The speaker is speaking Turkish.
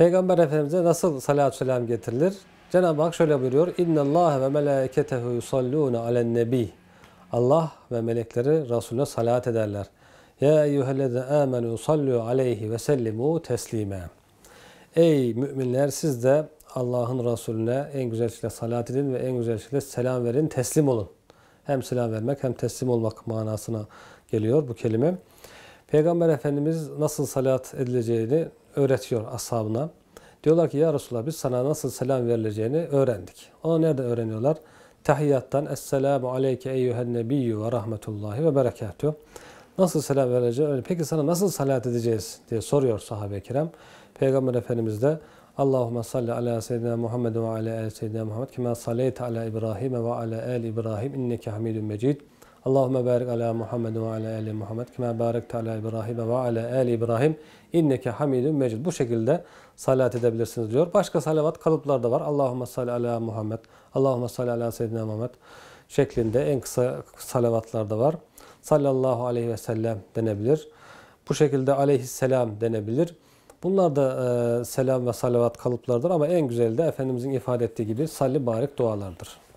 Peygamber Efendimiz'e nasıl salatü selam getirilir? Cenab-ı Hak şöyle buyuruyor. İnne Allah ve melâketehu yusallûne alen nebi. Allah ve melekleri Resulüne salat ederler. Ya eyyühellezine amenu sallu aleyhi ve sellimu teslime. Ey müminler siz de Allah'ın Resulüne en güzel şekilde salat edin ve en güzel şekilde selam verin, teslim olun. Hem selam vermek hem teslim olmak manasına geliyor bu kelime. Peygamber Efendimiz nasıl salat edileceğini öğretiyor ashabına. Diyorlar ki ya Resulallah biz sana nasıl selam verileceğini öğrendik. Onu nerede öğreniyorlar? Tahiyyattan Esselamu aleyke eyyühen nebiyyü ve rahmetullahi ve berekatü. Nasıl selam vereceğiz? Peki sana nasıl salat edeceğiz diye soruyor sahabe-i kiram. Peygamber Efendimiz de Allahümme salli ala seyyidina Muhammed ve ala el seyyidina Muhammed kime saleyte ala İbrahim ve ala el İbrahim inneke hamidun mecid. Allahümme barik ala Muhammed ve ala ali Muhammed kime barik ala İbrahim ve ala ali İbrahim inneke hamidun mecid. Bu şekilde salat edebilirsiniz diyor. Başka salavat kalıplar da var. Allahümme salli ala Muhammed, Allahümme salli ala Seyyidina Muhammed şeklinde en kısa salavatlar da var. Sallallahu aleyhi ve sellem denebilir. Bu şekilde aleyhisselam denebilir. Bunlar da e, selam ve salavat kalıplardır ama en güzeli de Efendimizin ifade ettiği gibi salli barik dualardır.